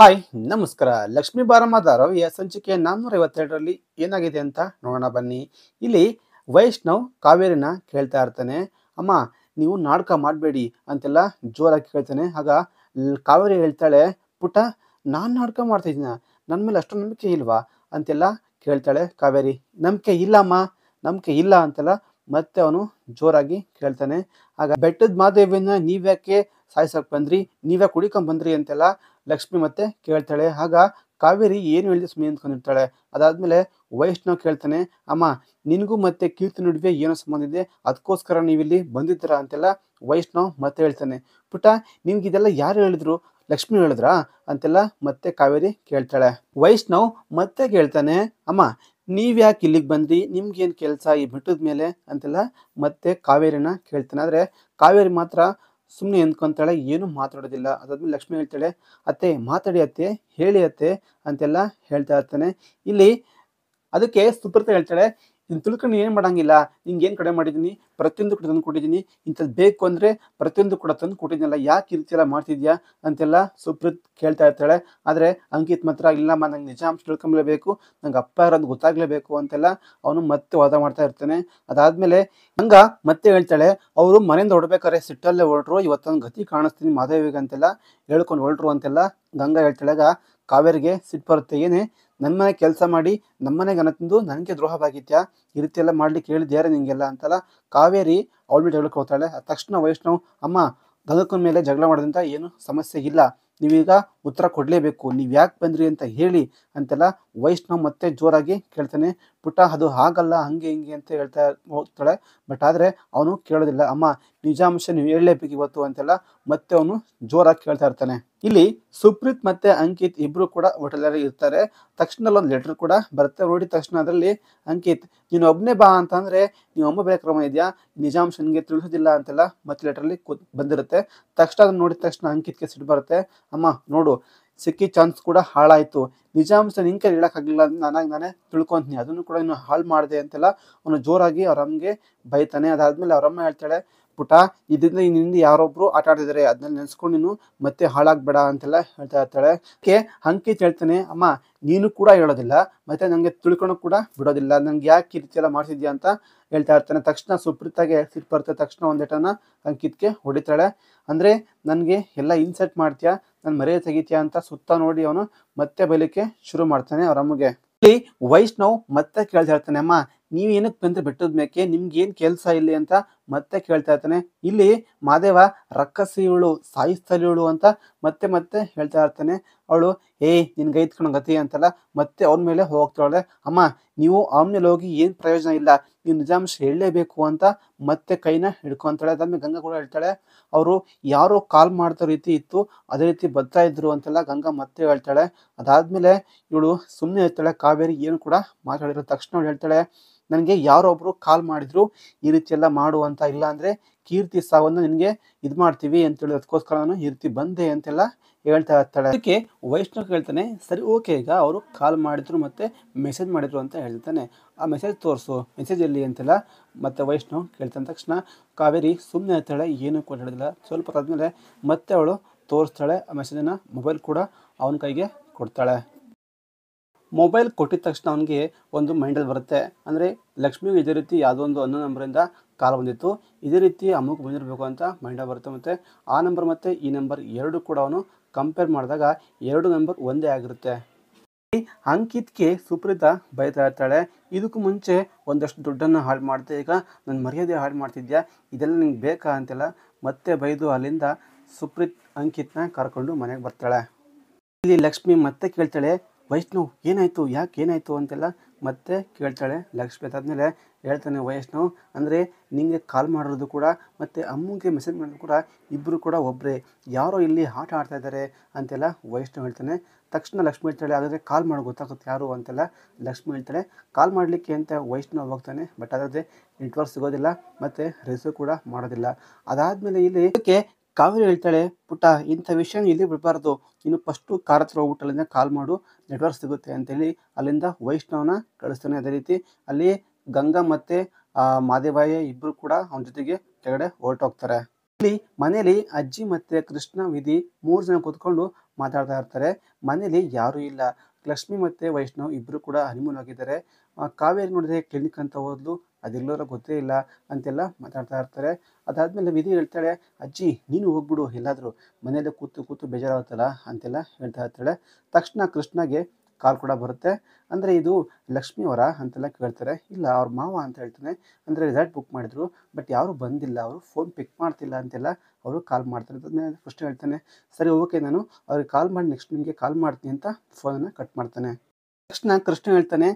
hi ನಮಸ್ಕಾರ ಲಕ್ಷ್ಮೀ ಬಾರಮ್ಮದ ರವಿಯ ಸಂಚಿಕೆ ನಾನ್ನೂರ ಐವತ್ತೆರಡರಲ್ಲಿ ಏನಾಗಿದೆ ಅಂತ ನೋಡೋಣ ಬನ್ನಿ ಇಲ್ಲಿ ವೈಷ್ಣವ್ ಕಾವೇರಿನ ಕೇಳ್ತಾ ಇರ್ತಾನೆ ಅಮ್ಮ ನೀವು ನಾಟಕ ಮಾಡಬೇಡಿ ಅಂತೆಲ್ಲ ಜೋರಾಗಿ ಕೇಳ್ತಾನೆ ಆಗ ಕಾವೇರಿ ಹೇಳ್ತಾಳೆ ಪುಟ ನಾನು ನಾಟಕ ಮಾಡ್ತಿದ್ದೀನ ನನ್ನ ಮೇಲೆ ಅಷ್ಟು ನಂಬಿಕೆ ಇಲ್ವಾ ಅಂತೆಲ್ಲ ಕೇಳ್ತಾಳೆ ಕಾವೇರಿ ನಂಬಿಕೆ ಇಲ್ಲಮ್ಮ ನಂಬಿಕೆ ಇಲ್ಲ ಅಂತೆಲ್ಲ ಮತ್ತೆ ಅವನು ಜೋರಾಗಿ ಕೇಳ್ತಾನೆ ಆಗ ಬೆಟ್ಟದ ಮಾದೇವಿನ ನೀವ್ಯಾಕೆ ಸಾಯಿಸಕ್ ಬಂದ್ರಿ ನೀವ್ಯಾಕೆ ಕುಡಿಕೊಂಡ್ ಬಂದ್ರಿ ಅಂತೆಲ್ಲ ಲಕ್ಷ್ಮಿ ಮತ್ತೆ ಕೇಳ್ತಾಳೆ ಆಗ ಕಾವೇರಿ ಏನು ಹೇಳಿದ್ರು ಸುಮ್ಮನೆ ಅಂದ್ಕೊಂಡಿರ್ತಾಳೆ ಅದಾದ್ಮೇಲೆ ವೈಷ್ಣವ್ ಕೇಳ್ತಾನೆ ಅಮ್ಮ ನಿನಗೂ ಮತ್ತೆ ಕೀರ್ತಿ ನಡುವೆ ಏನೋ ಸಂಬಂಧ ಇದೆ ಅದಕ್ಕೋಸ್ಕರ ನೀವಿಲ್ಲಿ ಬಂದಿದ್ದೀರ ಅಂತೆಲ್ಲ ವೈಷ್ಣವ್ ಮತ್ತೆ ಹೇಳ್ತಾನೆ ಪುಟ ಇದೆಲ್ಲ ಯಾರು ಹೇಳಿದ್ರು ಲಕ್ಷ್ಮಿ ಹೇಳಿದ್ರಾ ಅಂತೆಲ್ಲ ಮತ್ತೆ ಕಾವೇರಿ ಕೇಳ್ತಾಳೆ ವೈಷ್ಣವ್ ಮತ್ತೆ ಕೇಳ್ತಾನೆ ಅಮ್ಮ ನೀವ್ಯಾಕೆ ಇಲ್ಲಿಗೆ ಬಂದ್ರಿ ನಿಮ್ಗೇನು ಕೆಲಸ ಈ ಬಿಟ್ಟದ ಮೇಲೆ ಅಂತೆಲ್ಲ ಮತ್ತೆ ಕಾವೇರಿನ ಕೇಳ್ತಾನೆ ಆದರೆ ಕಾವೇರಿ ಮಾತ್ರ ಸುಮ್ಮನೆ ಎಂದ್ಕೊಂತಾಳೆ ಏನೂ ಮಾತಾಡೋದಿಲ್ಲ ಅದಾದ್ಮೇಲೆ ಲಕ್ಷ್ಮಿ ಹೇಳ್ತಾಳೆ ಅತ್ತೆ ಮಾತಾಡಿ ಅತ್ತೆ ಹೇಳಿ ಅತ್ತೆ ಅಂತೆಲ್ಲ ಹೇಳ್ತಾ ಇರ್ತಾನೆ ಇಲ್ಲಿ ಅದಕ್ಕೆ ಸುಪ್ರತ ಹೇಳ್ತಾಳೆ ನೀನು ತಿಳ್ಕೊಂಡು ಏನು ಮಾಡೋಂಗಿಲ್ಲ ನಿಂಗೆ ಏನು ಕಡೆ ಮಾಡಿದ್ದೀನಿ ಪ್ರತಿಯೊಂದು ಕೂಡ ತಂದು ಕೊಟ್ಟಿದ್ದೀನಿ ಇಂಥದ್ದು ಬೇಕು ಅಂದರೆ ಪ್ರತಿಯೊಂದು ಕೂಡ ತಂದು ಕೊಟ್ಟಿದ್ದೀನಲ್ಲ ಯಾಕೆ ಈ ರೀತಿ ಎಲ್ಲ ಮಾಡ್ತಿದ್ಯಾ ಅಂತೆಲ್ಲ ಸುಪ್ರೀತ್ ಕೇಳ್ತಾ ಇರ್ತಾಳೆ ಆದರೆ ಅಂಕಿತ್ ಮಾತ್ರ ಇಲ್ಲಮ್ಮ ನಂಗೆ ನಿಜಾಂಶ ತಿಳ್ಕೊಂಬಲೇಬೇಕು ನಂಗೆ ಅಪ್ಪ ಇರೋದು ಗೊತ್ತಾಗಲೇಬೇಕು ಅಂತೆಲ್ಲ ಅವನು ಮತ್ತೆ ವಾದ ಮಾಡ್ತಾ ಇರ್ತಾನೆ ಅದಾದಮೇಲೆ ಹಂಗ ಮತ್ತೆ ಹೇಳ್ತಾಳೆ ಅವರು ಮನೆಯಿಂದ ಹೊಡ್ಬೇಕಾರೆ ಸಿಟ್ಟಲ್ಲೇ ಹೊರಟ್ರು ಇವತ್ತೊಂದು ಗತಿ ಕಾಣಿಸ್ತೀನಿ ಮಾಧವಿಗೆ ಅಂತೆಲ್ಲ ಹೇಳ್ಕೊಂಡು ಹೊರಟ್ರು ಅಂತೆಲ್ಲ ಗಂಗಾ ಹೇಳ್ತಾಳಾಗ ಕಾವೇರಿಗೆ ಸಿಟ್ಟು ಬರುತ್ತೆ ಏನೇ ನನ್ನ ಮನೆ ಕೆಲಸ ಮಾಡಿ ನಮ್ಮನೆ ಅನ್ನ ತಿಂದು ನನಗೆ ದ್ರೋಹವಾಗಿದ್ಯಾ ಈ ರೀತಿ ಎಲ್ಲ ಮಾಡ್ಲಿಕ್ಕೆ ಹೇಳಿದ್ಯಾರ ನಿಂಗೆಲ್ಲ ಅಂತಲ್ಲ ಕಾವೇರಿ ಅವಳ ಮೇಲೆ ಹೇಳಕ್ಕೆ ಹೋಗ್ತಾಳೆ ತಕ್ಷಣ ವೈಷ್ಣವ್ ಅಮ್ಮ ಗಂಗಕ್ಕನ ಮೇಲೆ ಜಗಳ ಮಾಡೋದಂಥ ಏನು ಸಮಸ್ಯೆ ಇಲ್ಲ ನೀವೀಗ ಉತ್ತರ ಕೊಡಲೇಬೇಕು ನೀವು ಯಾಕೆ ಬಂದ್ರಿ ಅಂತ ಹೇಳಿ ಅಂತೆಲ್ಲ ವೈಷ್ಣವ್ ಮತ್ತೆ ಜೋರಾಗಿ ಕೇಳ್ತಾನೆ ಪುಟ್ಟ ಅದು ಹಾಗಲ್ಲ ಹಂಗೆ ಹಿಂಗೆ ಅಂತ ಹೇಳ್ತಾ ಹೋಗ್ತಾಳೆ ಬಟ್ ಆದರೆ ಅವನು ಕೇಳೋದಿಲ್ಲ ಅಮ್ಮ ನಿಜಾಂಶ ನೀವು ಹೇಳಲೇಬೇಕು ಇವತ್ತು ಅಂತೆಲ್ಲ ಮತ್ತೆ ಅವನು ಜೋರಾಗಿ ಕೇಳ್ತಾ ಇರ್ತಾನೆ ಇಲ್ಲಿ ಸುಪ್ರೀತ್ ಮತ್ತೆ ಅಂಕಿತ್ ಇಬ್ರು ಕೂಡ ಹೋಟೆಲಲ್ಲಿ ಇರ್ತಾರೆ ತಕ್ಷಣ ಒಂದು ಲೆಟರ್ ಕೂಡ ಬರುತ್ತೆ ನೋಡಿದ ತಕ್ಷಣ ಅದರಲ್ಲಿ ಅಂಕಿತ್ ನೀನು ಒಬ್ಬನೇ ಬಾ ಅಂತಂದ್ರೆ ನೀವು ಒಮ್ಮೆ ಕ್ರಮ ಇದೆಯಾ ನಿಜಾಂಶ ನನಗೆ ತಿಳಿಸೋದಿಲ್ಲ ಅಂತೆಲ್ಲ ಮತ್ತೆ ಲೆಟ್ರಲ್ಲಿ ಬಂದಿರುತ್ತೆ ತಕ್ಷಣ ಅದನ್ನ ನೋಡಿದ ತಕ್ಷಣ ಅಂಕಿತ್ಗೆ ಸಿಟ್ಟು ಬರುತ್ತೆ ಅಮ್ಮ ನೋಡು ಸಿಕ್ಕಿ ಚಾನ್ಸ್ ಕೂಡ ಹಾಳಾಯಿತು ನಿಜಾಂಶ ನಿನ್ ಕೈ ಹೇಳೋಕ್ಕಾಗಲಿಲ್ಲ ನಾನಾಗಿ ನಾನೇ ತಿಳ್ಕೊತೀನಿ ಅದನ್ನು ಕೂಡ ಇನ್ನು ಹಾಳು ಮಾಡಿದೆ ಅಂತೆಲ್ಲ ಅವನು ಜೋರಾಗಿ ಅವರಮ್ಮಗೆ ಬೈತಾನೆ ಅದಾದಮೇಲೆ ಅವರಮ್ಮ ಹೇಳ್ತಾಳೆ ಪುಟ ಇದರಿಂದ ಇನ್ನ ಯಾರೊಬ್ರು ಆಟ ಆಡಿದರೆ ಅದನ್ನ ನೆನೆಸ್ಕೊಂಡು ನೀನು ಮತ್ತೆ ಹಾಳಾಗ್ಬೇಡ ಅಂತೆಲ್ಲ ಹೇಳ್ತಾ ಇರ್ತಾಳೆ ಅದಕ್ಕೆ ಅಂಕಿತ್ ಹೇಳ್ತಾನೆ ಅಮ್ಮ ನೀನು ಕೂಡ ಹೇಳೋದಿಲ್ಲ ಮತ್ತೆ ನನಗೆ ತಿಳ್ಕೊಳಕ್ ಕೂಡ ಬಿಡೋದಿಲ್ಲ ನಂಗೆ ಯಾಕೆ ಈ ರೀತಿ ಎಲ್ಲ ಮಾಡ್ತಿದ್ಯಾ ಅಂತ ಹೇಳ್ತಾ ಇರ್ತಾನೆ ತಕ್ಷಣ ಸುಪ್ರೀತಾಗೆ ಸಿಟ್ಟು ಬರುತ್ತೆ ತಕ್ಷಣ ಒಂದೇಟನ ಅಂಕಿತ್ಗೆ ಹೊಡಿತಾಳೆ ಅಂದ್ರೆ ನನಗೆ ಎಲ್ಲ ಇನ್ಸರ್ಟ್ ಮಾಡ್ತೀಯಾ ನಾನು ಮರೆಯ ತೆಗಿತೀಯಾ ಅಂತ ಸುತ್ತ ನೋಡಿ ಅವನು ಮತ್ತೆ ಬೈಲಿಕ್ಕೆ ಶುರು ಮಾಡ್ತಾನೆ ಅವ್ರ ಅಮ್ಮಗೆ ಇಲ್ಲಿ ವೈಷ್ಣವ್ ಮತ್ತೆ ಕೇಳ್ತಾ ಇರ್ತಾನೆ ಅಮ್ಮ ನೀವೇನಕ್ಕೆ ಬಂದ್ರೆ ಬಿಟ್ಟದ್ಮೇಕೆ ನಿಮ್ಗೆ ಏನು ಕೆಲಸ ಇಲ್ಲಿ ಅಂತ ಮತ್ತೆ ಕೇಳ್ತಾ ಇರ್ತಾನೆ ಇಲ್ಲಿ ಮಾದೇವ ರಕ್ಕಸಿಯುಳು ಸಾಯಿಸ್ತಲಿಯುಳು ಅಂತ ಮತ್ತೆ ಮತ್ತೆ ಹೇಳ್ತಾ ಇರ್ತಾನೆ ಅವಳು ಏಯ್ ನಿನ್ ಕಣ ಗತಿ ಅಂತಲ್ಲ ಮತ್ತೆ ಅವನ ಮೇಲೆ ಹೋಗ್ತಾಳೆ ಅಮ್ಮ ನೀವು ಅವನ ಮೇಲೆ ಹೋಗಿ ಏನು ಪ್ರಯೋಜನ ಇಲ್ಲ ನೀವು ನಿಜಾಂಶ ಹೇಳಲೇಬೇಕು ಅಂತ ಮತ್ತೆ ಕೈನ ಹಿಡ್ಕೊಂತಾಳೆ ಅದಾದ್ಮೇಲೆ ಗಂಗಾ ಕೂಡ ಹೇಳ್ತಾಳೆ ಅವರು ಯಾರೋ ಕಾಲ್ ಮಾಡ್ತಾ ರೀತಿ ಇತ್ತು ಅದೇ ರೀತಿ ಬರ್ತಾ ಇದ್ರು ಅಂತೆಲ್ಲ ಗಂಗಾ ಮತ್ತೆ ಹೇಳ್ತಾಳೆ ಅದಾದ್ಮೇಲೆ ಇವಳು ಸುಮ್ಮನೆ ಹೇಳ್ತಾಳೆ ಕಾವೇರಿ ಏನು ಕೂಡ ಮಾತಾಡಿರೋ ತಕ್ಷಣ ಅವಳು ಹೇಳ್ತಾಳೆ ನನಗೆ ಯಾರೊಬ್ಬರು ಕಾಲ್ ಮಾಡಿದ್ರು ಈ ರೀತಿ ಎಲ್ಲ ಮಾಡುವಂತ ಇಲ್ಲ ಅಂದರೆ ಕೀರ್ತಿ ಸಾವನ್ನು ನಿನಗೆ ಇದು ಮಾಡ್ತೀವಿ ಅಂತೇಳಿ ಅದಕ್ಕೋಸ್ಕರ ನಾನು ಈ ರೀತಿ ಬಂದೆ ಅಂತೆಲ್ಲ ಹೇಳ್ತಾ ಇರ್ತಾಳೆ ಅದಕ್ಕೆ ವೈಷ್ಣವ್ ಹೇಳ್ತಾನೆ ಸರಿ ಓಕೆ ಈಗ ಅವರು ಕಾಲ್ ಮಾಡಿದ್ರು ಮತ್ತು ಮೆಸೇಜ್ ಮಾಡಿದ್ರು ಅಂತ ಹೇಳ್ತಾನೆ ಆ ಮೆಸೇಜ್ ತೋರಿಸು ಮೆಸೇಜ್ ಎಲ್ಲಿ ಅಂತೆಲ್ಲ ಮತ್ತು ವೈಷ್ಣವ್ ಕೇಳ್ತಾನ ತಕ್ಷಣ ಕಾವೇರಿ ಸುಮ್ಮನೆ ಇರ್ತಾಳೆ ಏನೂ ಕೂಡ ಹೇಳಿದಿಲ್ಲ ಸ್ವಲ್ಪ ಆದಮೇಲೆ ಮತ್ತೆ ಅವಳು ತೋರಿಸ್ತಾಳೆ ಆ ಮೆಸೇಜನ್ನು ಮೊಬೈಲ್ ಕೂಡ ಅವನ ಕೈಗೆ ಕೊಡ್ತಾಳೆ ಮೊಬೈಲ್ ಕೊಟ್ಟಿದ ತಕ್ಷಣ ಅವನಿಗೆ ಒಂದು ಮೈಂಡಲ್ಲಿ ಬರುತ್ತೆ ಅಂದರೆ ಲಕ್ಷ್ಮಿಗೂ ಇದೇ ರೀತಿ ಯಾವುದೋ ಒಂದು ಅನ್ನೋ ನಂಬರಿಂದ ಕಾಲ್ ಬಂದಿತ್ತು ಇದೇ ರೀತಿ ಅಮ್ಮಗೆ ಬಂದಿರಬೇಕು ಅಂತ ಮೈಂಡಲ್ಲಿ ಬರುತ್ತೆ ಮತ್ತು ಆ ನಂಬರ್ ಮತ್ತು ಈ ನಂಬರ್ ಎರಡು ಕೂಡ ಅವನು ಕಂಪೇರ್ ಮಾಡಿದಾಗ ಎರಡು ನಂಬರ್ ಒಂದೇ ಆಗಿರುತ್ತೆ ಅಂಕಿತ್ಗೆ ಸುಪ್ರೀತಾ ಬೈತಾ ಇರ್ತಾಳೆ ಇದಕ್ಕೂ ಮುಂಚೆ ಒಂದಷ್ಟು ದುಡ್ಡನ್ನು ಹಾಳು ಮಾಡಿದೆ ಈಗ ನನ್ನ ಮರ್ಯಾದೆ ಹಾಳು ಮಾಡ್ತಿದ್ಯಾ ಇದೆಲ್ಲ ನಿಂಗೆ ಬೇಕಾ ಅಂತೆಲ್ಲ ಮತ್ತೆ ಬೈದು ಅಲ್ಲಿಂದ ಸುಪ್ರೀತ್ ಅಂಕಿತ್ನ ಕರ್ಕೊಂಡು ಮನೆಗೆ ಬರ್ತಾಳೆ ಇಲ್ಲಿ ಲಕ್ಷ್ಮಿ ಮತ್ತೆ ಕೇಳ್ತಾಳೆ ವೈಷ್ಣವ್ ಏನಾಯಿತು ಯಾಕೆ ಏನಾಯಿತು ಅಂತೆಲ್ಲ ಮತ್ತೆ ಕೇಳ್ತಾಳೆ ಲಕ್ಷ್ಮೀ ಅದಾದಮೇಲೆ ಹೇಳ್ತಾನೆ ವೈಷ್ಣವ್ ಅಂದರೆ ನಿಮಗೆ ಕಾಲ್ ಮಾಡಿರೋದು ಕೂಡ ಮತ್ತು ಅಮ್ಮಂಗೆ ಮೆಸೇಜ್ ಮಾಡೋದು ಕೂಡ ಇಬ್ಬರು ಕೂಡ ಒಬ್ಬರೇ ಯಾರೋ ಇಲ್ಲಿ ಆಟ ಆಡ್ತಾ ಇದ್ದಾರೆ ಅಂತೆಲ್ಲ ವೈಷ್ಣವ್ ಹೇಳ್ತಾನೆ ತಕ್ಷಣ ಲಕ್ಷ್ಮೀ ಹೇಳ್ತಾಳೆ ಹಾಗಾದರೆ ಕಾಲ್ ಮಾಡೋ ಗೊತ್ತಾಗುತ್ತೆ ಯಾರು ಅಂತೆಲ್ಲ ಲಕ್ಷ್ಮಿ ಹೇಳ್ತಾಳೆ ಕಾಲ್ ಮಾಡಲಿಕ್ಕೆ ಅಂತ ವೈಷ್ಣವ್ ಹೋಗ್ತಾನೆ ಬಟ್ ಅದಾದರೆ ನೆಟ್ವರ್ಕ್ ಸಿಗೋದಿಲ್ಲ ಮತ್ತು ರಿಸೀವ್ ಕೂಡ ಮಾಡೋದಿಲ್ಲ ಅದಾದಮೇಲೆ ಇಲ್ಲಿ ಇದಕ್ಕೆ ಕಾವೇರಿ ಹೇಳ್ತಾಳೆ ಪುಟ್ಟ ಇಂಥ ವಿಷಯ ಇಲ್ಲಿ ಬಿಡಬಾರ್ದು ಇನ್ನು ಫಸ್ಟು ಕಾರತ್ರ ಹತ್ರ ಹೋಗ್ಬಿಟ್ಟಲ್ಲಿಂದ ಕಾಲ್ ಮಾಡು ನೆಟ್ವರ್ಕ್ ಸಿಗುತ್ತೆ ಅಂತೇಳಿ ಅಲ್ಲಿಂದ ವೈಷ್ಣವನ ಕಳಿಸ್ತಾನೆ ಅದೇ ರೀತಿ ಅಲ್ಲಿ ಗಂಗಾ ಮತ್ತು ಮಾದೇವಾಯ ಇಬ್ಬರು ಕೂಡ ಅವನ ಜೊತೆಗೆ ಕೆಳಗಡೆ ಹೊರಟೋಗ್ತಾರೆ ಇಲ್ಲಿ ಮನೇಲಿ ಅಜ್ಜಿ ಮತ್ತು ಕೃಷ್ಣ ವಿಧಿ ಮೂರು ಜನ ಕೂತ್ಕೊಂಡು ಮಾತಾಡ್ತಾ ಇರ್ತಾರೆ ಮನೇಲಿ ಯಾರೂ ಇಲ್ಲ ಲಕ್ಷ್ಮಿ ಮತ್ತು ವೈಷ್ಣವ್ ಇಬ್ಬರು ಕೂಡ ಹನಿಮೂನ್ ಆಗಿದ್ದಾರೆ ಕಾವೇರಿ ನೋಡಿದ್ರೆ ಕ್ಲಿನಿಕ್ ಅಂತ ಹೋದ್ಲು ಅದೆಲ್ಲರ ಗೊತ್ತೇ ಇಲ್ಲ ಅಂತೆಲ್ಲ ಮಾತಾಡ್ತಾ ಇರ್ತಾರೆ ಅದಾದಮೇಲೆ ವಿಧಿ ಹೇಳ್ತಾಳೆ ಅಜ್ಜಿ ನೀನು ಹೋಗ್ಬಿಡು ಎಲ್ಲಾದರೂ ಮನೆಯಲ್ಲೇ ಕೂತು ಕೂತು ಬೇಜಾರಾಗುತ್ತಲ್ಲ ಅಂತೆಲ್ಲ ಹೇಳ್ತಾ ಇರ್ತಾಳೆ ತಕ್ಷಣ ಕೃಷ್ಣಗೆ ಕಾಲ್ ಕೂಡ ಬರುತ್ತೆ ಅಂದರೆ ಇದು ಲಕ್ಷ್ಮಿಯವರ ಅಂತೆಲ್ಲ ಕೇಳ್ತಾರೆ ಇಲ್ಲ ಅವ್ರ ಮಾವ ಅಂತ ಹೇಳ್ತಾನೆ ಅಂದರೆ ರಿಸಲ್ಟ್ ಬುಕ್ ಮಾಡಿದ್ರು ಬಟ್ ಯಾರು ಬಂದಿಲ್ಲ ಅವರು ಫೋನ್ ಪಿಕ್ ಮಾಡ್ತಿಲ್ಲ ಅಂತೆಲ್ಲ ಅವರು ಕಾಲ್ ಮಾಡ್ತಾರೆ ಅದನ್ನ ಫಸ್ಟ್ ಹೇಳ್ತಾನೆ ಸರಿ ಓಕೆ ನಾನು ಅವ್ರಿಗೆ ಕಾಲ್ ಮಾಡಿ ನೆಕ್ಸ್ಟ್ ನಿಮಗೆ ಕಾಲ್ ಮಾಡ್ತೀನಿ ಅಂತ ಫೋನನ್ನು ಕಟ್ ಮಾಡ್ತಾನೆ ನೆಕ್ಸ್ಟ್ ನಾನು ಕೃಷ್ಣ ಹೇಳ್ತಾನೆ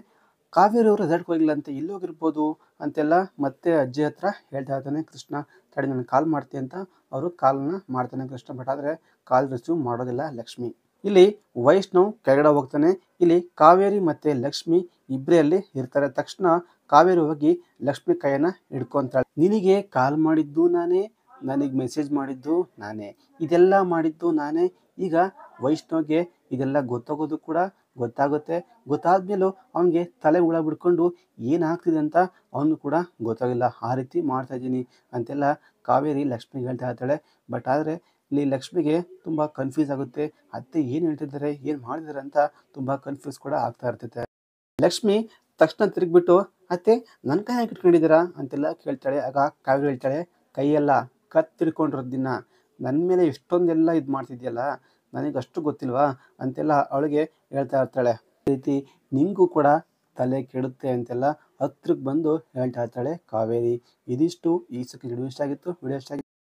ಕಾವೇರಿ ಅವರು ರಿಸಲ್ಟ್ ಹೋಗಿಲ್ಲ ಅಂತ ಇಲ್ಲಿ ಹೋಗಿರ್ಬೋದು ಅಂತೆಲ್ಲ ಮತ್ತೆ ಅಜ್ಜಿ ಹತ್ರ ಹೇಳ್ತಾ ಇರ್ತಾನೆ ಕೃಷ್ಣ ತಡಿ ನಾನು ಕಾಲ್ ಮಾಡ್ತೀನಿ ಅಂತ ಅವರು ಕಾಲನ್ನು ಮಾಡ್ತಾನೆ ಕೃಷ್ಣ ಬಟ್ ಆದರೆ ಕಾಲ್ ರಿಸೀವ್ ಮಾಡೋದಿಲ್ಲ ಲಕ್ಷ್ಮಿ ಇಲ್ಲಿ ವೈಷ್ಣವ್ ಕೆಳಗಡೆ ಹೋಗ್ತಾನೆ ಇಲ್ಲಿ ಕಾವೇರಿ ಮತ್ತೆ ಲಕ್ಷ್ಮಿ ಇಬ್ಬರೇ ಅಲ್ಲಿ ಇರ್ತಾರೆ ತಕ್ಷಣ ಕಾವೇರಿ ಹೋಗಿ ಲಕ್ಷ್ಮಿ ಕೈಯನ್ನ ಹಿಡ್ಕೊಂತಾಳೆ ನಿನಗೆ ಕಾಲ್ ಮಾಡಿದ್ದು ನಾನೇ ನನಗೆ ಮೆಸೇಜ್ ಮಾಡಿದ್ದು ನಾನೇ ಇದೆಲ್ಲ ಮಾಡಿದ್ದು ನಾನೇ ಈಗ ವೈಷ್ಣವ್ಗೆ ಇದೆಲ್ಲ ಗೊತ್ತಾಗೋದು ಕೂಡ ಗೊತ್ತಾಗುತ್ತೆ ಗೊತ್ತಾದ್ಮೇಲೂ ಅವನಿಗೆ ತಲೆ ಹುಳ ಬಿಡ್ಕೊಂಡು ಏನಾಗ್ತಿದೆ ಅಂತ ಅವನು ಕೂಡ ಗೊತ್ತಾಗಿಲ್ಲ ಆ ರೀತಿ ಮಾಡ್ತಾ ಇದ್ದೀನಿ ಅಂತೆಲ್ಲ ಕಾವೇರಿ ಲಕ್ಷ್ಮಿ ಹೇಳ್ತಾ ಇರ್ತಾಳೆ ಬಟ್ ಆದರೆ ಇಲ್ಲಿ ಲಕ್ಷ್ಮಿಗೆ ತುಂಬ ಕನ್ಫ್ಯೂಸ್ ಆಗುತ್ತೆ ಅತ್ತೆ ಏನು ಹೇಳ್ತಿದ್ದಾರೆ ಏನು ಮಾಡಿದಾರೆ ಅಂತ ತುಂಬ ಕನ್ಫ್ಯೂಸ್ ಕೂಡ ಆಗ್ತಾ ಇರ್ತೈತೆ ಲಕ್ಷ್ಮಿ ತಕ್ಷಣ ತಿರುಗಿಬಿಟ್ಟು ಅತ್ತೆ ನನ್ನ ಕೈ ಹಾಕಿ ಇಟ್ಕೊಂಡಿದ್ದೀರಾ ಅಂತೆಲ್ಲ ಕೇಳ್ತಾಳೆ ಆಗ ಕಾವ್ಯ ಹೇಳ್ತಾಳೆ ಕೈಯೆಲ್ಲ ಕತ್ತಿರ್ಕೊಂಡಿರೋದಿನ ನನ್ನ ಮೇಲೆ ಎಷ್ಟೊಂದೆಲ್ಲ ಇದು ಮಾಡ್ತಿದ್ಯಲ್ಲ ನನಗೆ ಅಷ್ಟು ಗೊತ್ತಿಲ್ವಾ ಅಂತೆಲ್ಲ ಅವಳಿಗೆ ಹೇಳ್ತಾ ಇರ್ತಾಳೆ ರೀತಿ ನಿಂಗೂ ಕೂಡ ತಲೆ ಕೆಡುತ್ತೆ ಅಂತೆಲ್ಲ ಹತ್ರಕ್ಕೆ ಬಂದು ಹೇಳ್ತಾ ಇರ್ತಾಳೆ ಕಾವೇರಿ ಇದಿಷ್ಟು ಈ ಸಕ್ಕೆ ವಿಡಿಯೋ ಇಷ್ಟ ಆಗಿತ್ತು ವಿಡಿಯೋ ಇಷ್ಟ